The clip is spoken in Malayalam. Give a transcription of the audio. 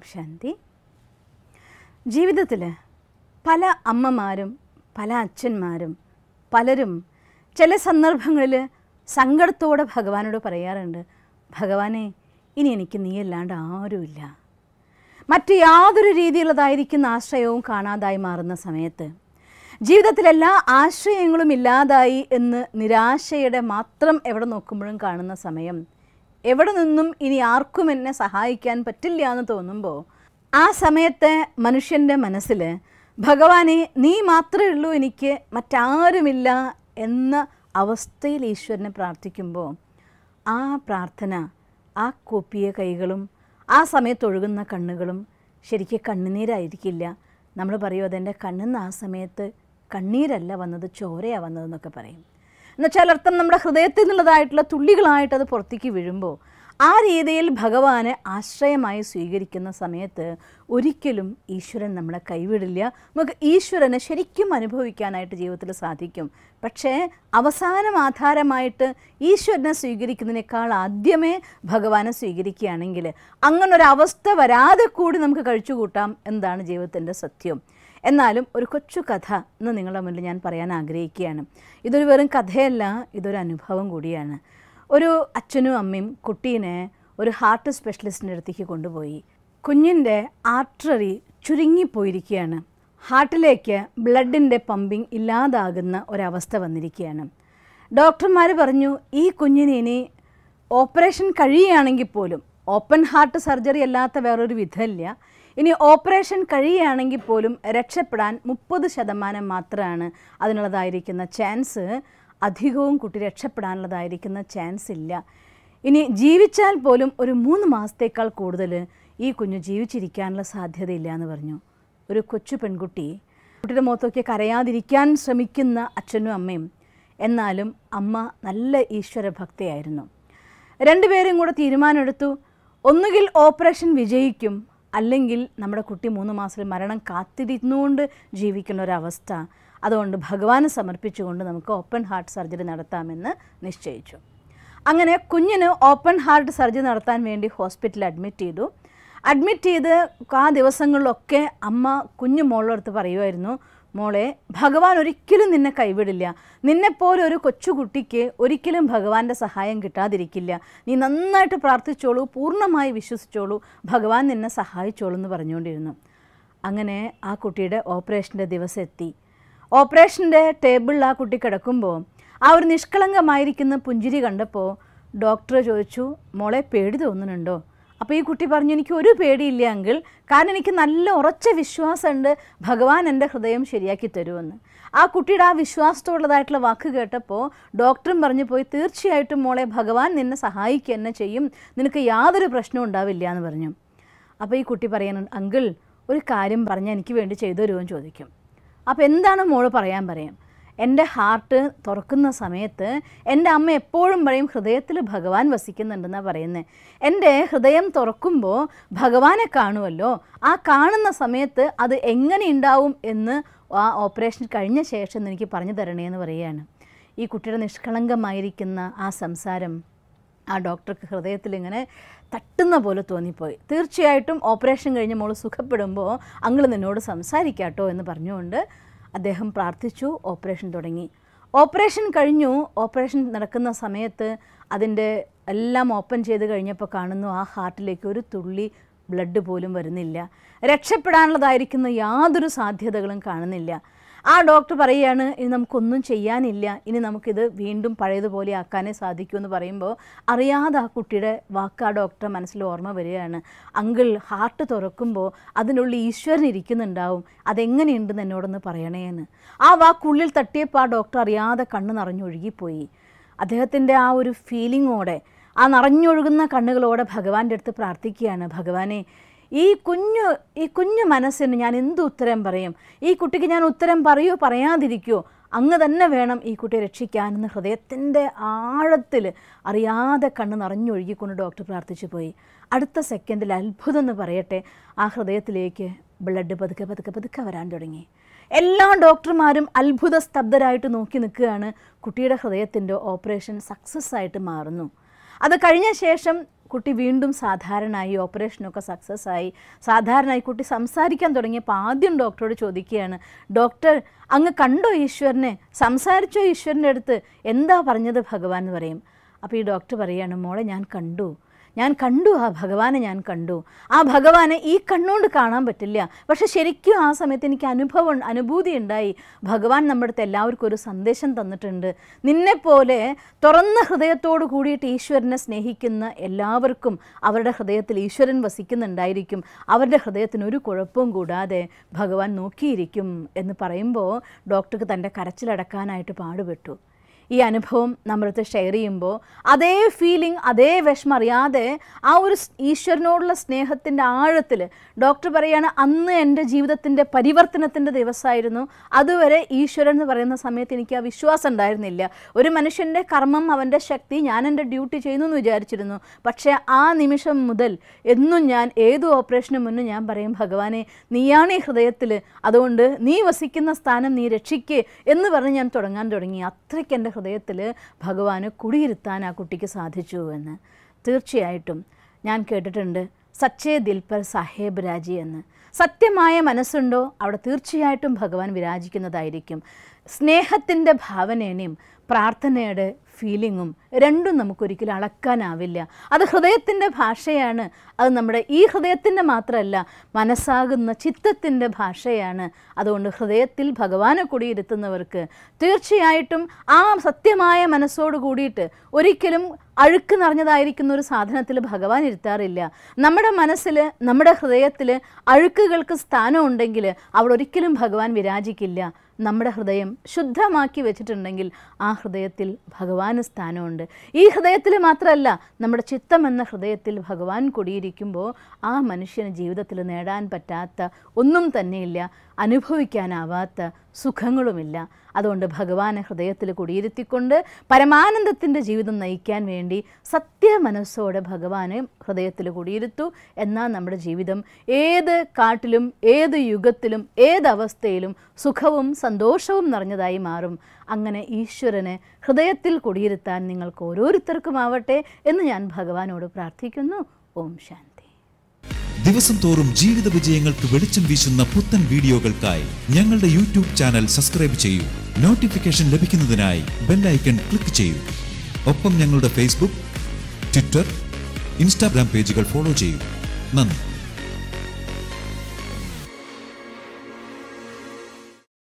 ഓം ശാന്തി ജീവിതത്തിൽ പല അമ്മമാരും പല അച്ഛന്മാരും പലരും ചില സന്ദർഭങ്ങളിൽ സങ്കടത്തോടെ ഭഗവാനോട് പറയാറുണ്ട് ഭഗവാനെ ഇനി എനിക്ക് നീയല്ലാണ്ട് ആരുമില്ല മറ്റ് യാതൊരു രീതിയിലുള്ളതായിരിക്കുന്ന ആശ്രയവും കാണാതായി മാറുന്ന സമയത്ത് ജീവിതത്തിലെല്ലാ ആശ്രയങ്ങളും ഇല്ലാതായി എന്ന് നിരാശയുടെ മാത്രം എവിടെ നോക്കുമ്പോഴും കാണുന്ന സമയം എവിടെ നിന്നും ഇനി ആർക്കും എന്നെ സഹായിക്കാൻ പറ്റില്ല എന്ന് തോന്നുമ്പോൾ ആ സമയത്തെ മനുഷ്യൻ്റെ മനസ്സിൽ ഭഗവാനെ നീ മാത്രമേ ഉള്ളൂ എനിക്ക് മറ്റാരുമില്ല എന്ന അവസ്ഥയിൽ ഈശ്വരനെ പ്രാർത്ഥിക്കുമ്പോൾ ആ പ്രാർത്ഥന ആ കൊപ്പിയ കൈകളും ആ സമയത്തൊഴുകുന്ന കണ്ണുകളും ശരിക്കും കണ്ണുനീരായിരിക്കില്ല നമ്മൾ പറയും അതെൻ്റെ കണ്ണെന്ന് ആ സമയത്ത് കണ്ണീരല്ല വന്നത് ചോരയാണ് വന്നതെന്നൊക്കെ പറയും എന്നുവെച്ചാൽ അർത്ഥം നമ്മുടെ ഹൃദയത്തിൽ നിന്നുള്ളതായിട്ടുള്ള തുള്ളികളായിട്ട് അത് പുറത്തേക്ക് വീഴുമ്പോൾ ആ രീതിയിൽ ഭഗവാന് ആശ്രയമായി സ്വീകരിക്കുന്ന സമയത്ത് ഒരിക്കലും ഈശ്വരൻ നമ്മളെ കൈവിടില്ല നമുക്ക് ഈശ്വരനെ ശരിക്കും അനുഭവിക്കാനായിട്ട് ജീവിതത്തിൽ സാധിക്കും പക്ഷേ അവസാനം ആധാരമായിട്ട് ഈശ്വരനെ സ്വീകരിക്കുന്നതിനേക്കാൾ ആദ്യമേ ഭഗവാനെ സ്വീകരിക്കുകയാണെങ്കിൽ അങ്ങനൊരവസ്ഥ വരാതെ കൂടി നമുക്ക് കഴിച്ചുകൂട്ടാം എന്താണ് ജീവിതത്തിൻ്റെ സത്യം എന്നാലും ഒരു കൊച്ചു കഥ എന്ന് നിങ്ങളുടെ മുന്നിൽ ഞാൻ പറയാൻ ആഗ്രഹിക്കുകയാണ് ഇതൊരു വെറും കഥയല്ല ഇതൊരു അനുഭവം കൂടിയാണ് ഒരു അച്ഛനും അമ്മയും കുട്ടീനെ ഒരു ഹാർട്ട് സ്പെഷ്യലിസ്റ്റിൻ്റെ അടുത്തേക്ക് കൊണ്ടുപോയി കുഞ്ഞിൻ്റെ ആർട്ടറി ചുരുങ്ങിപ്പോയിരിക്കുകയാണ് ഹാർട്ടിലേക്ക് ബ്ലഡിൻ്റെ പമ്പിങ് ഇല്ലാതാകുന്ന ഒരവസ്ഥ വന്നിരിക്കുകയാണ് ഡോക്ടർമാർ പറഞ്ഞു ഈ കുഞ്ഞിന് ഇനി ഓപ്പറേഷൻ കഴിയുകയാണെങ്കിൽ പോലും ഓപ്പൺ ഹാർട്ട് സർജറി അല്ലാത്ത വേറൊരു വിധമില്ല ഇനി ഓപ്പറേഷൻ കഴിയുകയാണെങ്കിൽ പോലും രക്ഷപ്പെടാൻ മുപ്പത് ശതമാനം മാത്രമാണ് അതിനുള്ളതായിരിക്കുന്ന ചാൻസ് അധികവും കുട്ടി രക്ഷപ്പെടാനുള്ളതായിരിക്കുന്ന ചാൻസ് ഇല്ല ഇനി ജീവിച്ചാൽ പോലും ഒരു മൂന്ന് മാസത്തേക്കാൾ കൂടുതൽ ഈ കുഞ്ഞ് ജീവിച്ചിരിക്കാനുള്ള സാധ്യതയില്ല എന്ന് പറഞ്ഞു ഒരു കൊച്ചു പെൺകുട്ടി കുട്ടിയുടെ മുഖത്തൊക്കെ കരയാതിരിക്കാൻ ശ്രമിക്കുന്ന അച്ഛനും അമ്മയും എന്നാലും അമ്മ നല്ല ഈശ്വര ഭക്തയായിരുന്നു രണ്ടുപേരും കൂടെ തീരുമാനമെടുത്തു ഒന്നുകിൽ ഓപ്പറേഷൻ വിജയിക്കും അല്ലെങ്കിൽ നമ്മുടെ കുട്ടി മൂന്ന് മാസത്തിൽ മരണം കാത്തിരുന്നുകൊണ്ട് ജീവിക്കുന്ന ഒരവസ്ഥ അതുകൊണ്ട് ഭഗവാന് സമർപ്പിച്ചുകൊണ്ട് നമുക്ക് ഓപ്പൺ ഹാർട്ട് സർജറി നടത്താമെന്ന് നിശ്ചയിച്ചു അങ്ങനെ കുഞ്ഞിന് ഓപ്പൺ ഹാർട്ട് സർജറി നടത്താൻ വേണ്ടി ഹോസ്പിറ്റലിൽ അഡ്മിറ്റ് ചെയ്തു അഡ്മിറ്റ് ചെയ്ത് ആ ദിവസങ്ങളിലൊക്കെ അമ്മ കുഞ്ഞു അടുത്ത് പറയുമായിരുന്നു മോളെ ഭഗവാൻ ഒരിക്കലും നിന്നെ കൈവിടില്ല നിന്നെപ്പോലെ ഒരു കൊച്ചുകുട്ടിക്ക് ഒരിക്കലും ഭഗവാന്റെ സഹായം കിട്ടാതിരിക്കില്ല നീ നന്നായിട്ട് പ്രാർത്ഥിച്ചോളൂ പൂർണ്ണമായി വിശ്വസിച്ചോളൂ ഭഗവാൻ നിന്നെ സഹായിച്ചോളൂ എന്ന് പറഞ്ഞുകൊണ്ടിരുന്നു അങ്ങനെ ആ കുട്ടിയുടെ ഓപ്പറേഷൻ്റെ ദിവസം എത്തി ഓപ്പറേഷൻ്റെ ടേബിളിൽ ആ കുട്ടി കിടക്കുമ്പോൾ ആ ഒരു നിഷ്കളങ്കമായിരിക്കുന്ന പുഞ്ചിരി കണ്ടപ്പോൾ ഡോക്ടർ ചോദിച്ചു മോളെ പേടി തോന്നുന്നുണ്ടോ അപ്പോൾ ഈ കുട്ടി പറഞ്ഞു എനിക്ക് ഒരു പേടിയില്ല അങ്കിൾ കാരണം എനിക്ക് നല്ല ഉറച്ച വിശ്വാസമുണ്ട് ഭഗവാൻ എൻ്റെ ഹൃദയം ശരിയാക്കി തരുമെന്ന് ആ കുട്ടിയുടെ ആ വിശ്വാസത്തോടുള്ളതായിട്ടുള്ള വാക്ക് കേട്ടപ്പോൾ ഡോക്ടറും പറഞ്ഞു പോയി തീർച്ചയായിട്ടും മോളെ ഭഗവാൻ നിന്നെ സഹായിക്കുക തന്നെ ചെയ്യും നിനക്ക് യാതൊരു പ്രശ്നവും ഉണ്ടാവില്ല എന്ന് പറഞ്ഞു അപ്പോൾ ഈ കുട്ടി പറയാനുണ്ട് അങ്കിൾ ഒരു കാര്യം പറഞ്ഞാൽ എനിക്ക് വേണ്ടി ചെയ്തു തരുമോ ചോദിക്കും അപ്പോൾ എന്താണ് മോള് പറയാൻ പറയാം എൻ്റെ ഹാർട്ട് തുറക്കുന്ന സമയത്ത് എൻ്റെ അമ്മ എപ്പോഴും പറയും ഹൃദയത്തിൽ ഭഗവാൻ വസിക്കുന്നുണ്ടെന്നാണ് പറയുന്നത് എൻ്റെ ഹൃദയം തുറക്കുമ്പോൾ ഭഗവാനെ കാണുമല്ലോ ആ കാണുന്ന സമയത്ത് അത് എങ്ങനെ ഉണ്ടാവും എന്ന് ആ ഓപ്പറേഷൻ കഴിഞ്ഞ ശേഷം എനിക്ക് പറഞ്ഞു തരണേ എന്ന് പറയുകയാണ് ഈ കുട്ടിയുടെ നിഷ്കളങ്കമായിരിക്കുന്ന ആ സംസാരം ആ ഡോക്ടർക്ക് ഹൃദയത്തിൽ ഇങ്ങനെ തട്ടുന്ന പോലെ തോന്നിപ്പോയി തീർച്ചയായിട്ടും ഓപ്പറേഷൻ കഴിഞ്ഞ് മോൾ സുഖപ്പെടുമ്പോൾ അങ്ങൾ നിന്നോട് സംസാരിക്കാട്ടോ എന്ന് പറഞ്ഞുകൊണ്ട് അദ്ദേഹം പ്രാർത്ഥിച്ചു ഓപ്പറേഷൻ തുടങ്ങി ഓപ്പറേഷൻ കഴിഞ്ഞു ഓപ്പറേഷൻ നടക്കുന്ന സമയത്ത് അതിൻ്റെ എല്ലാം ഓപ്പൺ ചെയ്ത് കഴിഞ്ഞപ്പോൾ കാണുന്നു ആ ഹാർട്ടിലേക്ക് ഒരു തുള്ളി ബ്ലഡ് പോലും വരുന്നില്ല രക്ഷപ്പെടാനുള്ളതായിരിക്കുന്ന യാതൊരു സാധ്യതകളും കാണുന്നില്ല ആ ഡോക്ടർ പറയുകയാണ് ഇനി നമുക്കൊന്നും ചെയ്യാനില്ല ഇനി നമുക്കിത് വീണ്ടും പഴയതുപോലെ ആക്കാനേ സാധിക്കൂ എന്ന് പറയുമ്പോൾ അറിയാതെ ആ കുട്ടിയുടെ വാക്ക് ആ ഡോക്ടറെ മനസ്സിൽ ഓർമ്മ വരികയാണ് അങ്കിൾ ഹാർട്ട് തുറക്കുമ്പോൾ അതിനുള്ളിൽ ഈശ്വരൻ ഇരിക്കുന്നുണ്ടാവും അതെങ്ങനെയുണ്ടെന്ന് എന്നോടൊന്ന് പറയണേന്ന് ആ വാക്കുള്ളിൽ തട്ടിയപ്പോൾ ആ ഡോക്ടർ അറിയാതെ കണ്ണ് നിറഞ്ഞൊഴുകിപ്പോയി അദ്ദേഹത്തിൻ്റെ ആ ഒരു ഫീലിങ്ങോടെ ആ നിറഞ്ഞൊഴുകുന്ന കണ്ണുകളോടെ ഭഗവാന്റെ അടുത്ത് പ്രാർത്ഥിക്കുകയാണ് ഭഗവാനെ ഈ കുഞ്ഞു ഈ കുഞ്ഞു മനസ്സിന് ഞാൻ എന്ത് ഉത്തരം പറയും ഈ കുട്ടിക്ക് ഞാൻ ഉത്തരം പറയോ പറയാതിരിക്കോ അങ്ങ് തന്നെ വേണം ഈ കുട്ടിയെ രക്ഷിക്കാനെന്ന് ഹൃദയത്തിൻ്റെ ആഴത്തിൽ അറിയാതെ കണ്ണ് നിറഞ്ഞൊഴുകിക്കൊണ്ട് ഡോക്ടർ പ്രാർത്ഥിച്ചു പോയി അടുത്ത സെക്കൻഡിൽ അത്ഭുതം എന്ന് പറയട്ടെ ആ ഹൃദയത്തിലേക്ക് ബ്ലഡ് പതുക്കെ പതുക്കെ പതുക്കെ വരാൻ തുടങ്ങി എല്ലാ ഡോക്ടർമാരും അത്ഭുത സ്തബ്ധരായിട്ട് നോക്കി നിൽക്കുകയാണ് കുട്ടിയുടെ ഹൃദയത്തിൻ്റെ ഓപ്പറേഷൻ സക്സസ് ആയിട്ട് മാറുന്നു അത് കഴിഞ്ഞ ശേഷം കുട്ടി വീണ്ടും സാധാരണയായി ഓപ്പറേഷനൊക്കെ സക്സസ് ആയി സാധാരണയായി കുട്ടി സംസാരിക്കാൻ തുടങ്ങിയപ്പോൾ ആദ്യം ഡോക്ടറോട് ചോദിക്കുകയാണ് ഡോക്ടർ അങ്ങ് കണ്ടോ ഈശ്വരനെ സംസാരിച്ചോ ഈശ്വരൻ്റെ അടുത്ത് എന്താ പറഞ്ഞത് ഭഗവാൻ എന്ന് പറയും അപ്പോൾ ഈ ഡോക്ടർ പറയുകയാണ് മോളെ ഞാൻ കണ്ടു ഞാൻ കണ്ടു ആ ഭഗവാനെ ഞാൻ കണ്ടു ആ ഭഗവാനെ ഈ കണ്ണുകൊണ്ട് കാണാൻ പറ്റില്ല പക്ഷെ ശരിക്കും ആ സമയത്ത് എനിക്ക് അനുഭവം അനുഭൂതി ഉണ്ടായി ഭഗവാൻ നമ്മുടെ അടുത്ത് എല്ലാവർക്കും ഒരു സന്ദേശം തന്നിട്ടുണ്ട് നിന്നെപ്പോലെ തുറന്ന ഹൃദയത്തോട് കൂടിയിട്ട് ഈശ്വരനെ സ്നേഹിക്കുന്ന എല്ലാവർക്കും അവരുടെ ഹൃദയത്തിൽ ഈശ്വരൻ വസിക്കുന്നുണ്ടായിരിക്കും അവരുടെ ഹൃദയത്തിന് ഒരു കുഴപ്പവും കൂടാതെ ഭഗവാൻ നോക്കിയിരിക്കും എന്ന് പറയുമ്പോൾ ഡോക്ടർക്ക് തൻ്റെ കരച്ചിലടക്കാനായിട്ട് പാടുപെട്ടു ഈ അനുഭവം നമ്മളടുത്ത് ഷെയർ ചെയ്യുമ്പോൾ അതേ ഫീലിംഗ് അതേ വിഷമം അറിയാതെ ആ ഒരു ഈശ്വരനോടുള്ള സ്നേഹത്തിൻ്റെ ആഴത്തിൽ ഡോക്ടർ പറയാണ് അന്ന് എൻ്റെ ജീവിതത്തിൻ്റെ പരിവർത്തനത്തിൻ്റെ ദിവസമായിരുന്നു അതുവരെ ഈശ്വരൻ എന്ന് പറയുന്ന സമയത്ത് എനിക്ക് ആ വിശ്വാസം ഉണ്ടായിരുന്നില്ല ഒരു മനുഷ്യൻ്റെ കർമ്മം അവൻ്റെ ശക്തി ഞാൻ എൻ്റെ ഡ്യൂട്ടി ചെയ്യുന്നു എന്ന് വിചാരിച്ചിരുന്നു പക്ഷേ ആ നിമിഷം മുതൽ എന്നും ഞാൻ ഏത് ഓപ്പറേഷന് മുന്നേ ഞാൻ പറയും ഭഗവാനെ നീയാണ് ഈ ഹൃദയത്തിൽ അതുകൊണ്ട് നീ വസിക്കുന്ന സ്ഥാനം നീ രക്ഷിക്കേ എന്ന് പറഞ്ഞ് ഞാൻ തുടങ്ങാൻ തുടങ്ങി അത്രയ്ക്ക് എൻ്റെ ഹൃദയത്തിൽ ഭഗവാന് കുടിയിരുത്താൻ ആ കുട്ടിക്ക് സാധിച്ചു എന്ന് തീർച്ചയായിട്ടും ഞാൻ കേട്ടിട്ടുണ്ട് സച്ചേ ദിൽപർ സാഹേബ് രാജി എന്ന് സത്യമായ മനസ്സുണ്ടോ അവിടെ തീർച്ചയായിട്ടും ഭഗവാൻ വിരാജിക്കുന്നതായിരിക്കും സ്നേഹത്തിൻ്റെ ഭാവനേനെയും പ്രാർത്ഥനയുടെ ഫീലിങ്ങും രണ്ടും നമുക്കൊരിക്കലും അളക്കാനാവില്ല അത് ഹൃദയത്തിൻ്റെ ഭാഷയാണ് അത് നമ്മുടെ ഈ ഹൃദയത്തിൻ്റെ മാത്രമല്ല മനസ്സാകുന്ന ചിത്തത്തിൻ്റെ ഭാഷയാണ് അതുകൊണ്ട് ഹൃദയത്തിൽ ഭഗവാനെ കൂടിയിരുത്തുന്നവർക്ക് തീർച്ചയായിട്ടും ആ സത്യമായ മനസ്സോട് കൂടിയിട്ട് ഒരിക്കലും അഴുക്ക് നിറഞ്ഞതായിരിക്കുന്ന ഒരു സാധനത്തിൽ ഭഗവാൻ ഇരുത്താറില്ല നമ്മുടെ മനസ്സിൽ നമ്മുടെ ഹൃദയത്തിൽ അഴുക്കുകൾക്ക് സ്ഥാനം ഉണ്ടെങ്കിൽ അവിടെ ഒരിക്കലും ഭഗവാൻ വിരാജിക്കില്ല നമ്മുടെ ഹൃദയം ശുദ്ധമാക്കി വെച്ചിട്ടുണ്ടെങ്കിൽ ആ ഹൃദയത്തിൽ ഭഗവാന് സ്ഥാനമുണ്ട് ഈ ഹൃദയത്തിൽ മാത്രമല്ല നമ്മുടെ ചിത്തം എന്ന ഹൃദയത്തിൽ ഭഗവാൻ കുടിയിരിക്കുമ്പോൾ ആ മനുഷ്യന് ജീവിതത്തിൽ നേടാൻ പറ്റാത്ത ഒന്നും തന്നെയില്ല അനുഭവിക്കാനാവാത്ത സുഖങ്ങളുമില്ല അതുകൊണ്ട് ഭഗവാനെ ഹൃദയത്തിൽ കുടിയിരുത്തിക്കൊണ്ട് പരമാനന്ദത്തിൻ്റെ ജീവിതം നയിക്കാൻ വേണ്ടി സത്യ മനസ്സോടെ ഭഗവാനെ ഹൃദയത്തിൽ കുടിയിരുത്തു എന്നാൽ നമ്മുടെ ജീവിതം ഏത് കാട്ടിലും ഏത് യുഗത്തിലും ഏതവസ്ഥയിലും സുഖവും സന്തോഷവും നിറഞ്ഞതായി മാറും അങ്ങനെ ഈശ്വരനെ ഹൃദയത്തിൽ കുടിയിരുത്താൻ നിങ്ങൾക്ക് ഓരോരുത്തർക്കുമാവട്ടെ എന്ന് ഞാൻ ഭഗവാനോട് പ്രാർത്ഥിക്കുന്നു ഓം ശാന്തി ദിവസം തോറും ജീവിത വിജയങ്ങൾക്ക് വെളിച്ചം വീശുന്ന പുത്തൻ വീഡിയോകൾക്കായി ഞങ്ങളുടെ യൂട്യൂബ് ചാനൽ സബ്സ്ക്രൈബ് ചെയ്യൂ നോട്ടിഫിക്കേഷൻ ലഭിക്കുന്നതിനായി ബെല്ലൈക്കൺ ക്ലിക്ക് ചെയ്യൂ ഒപ്പം ഞങ്ങളുടെ ഫേസ്ബുക്ക് ട്വിറ്റർ ഇൻസ്റ്റാഗ്രാം പേജുകൾ ഫോളോ ചെയ്യൂ നന്ദി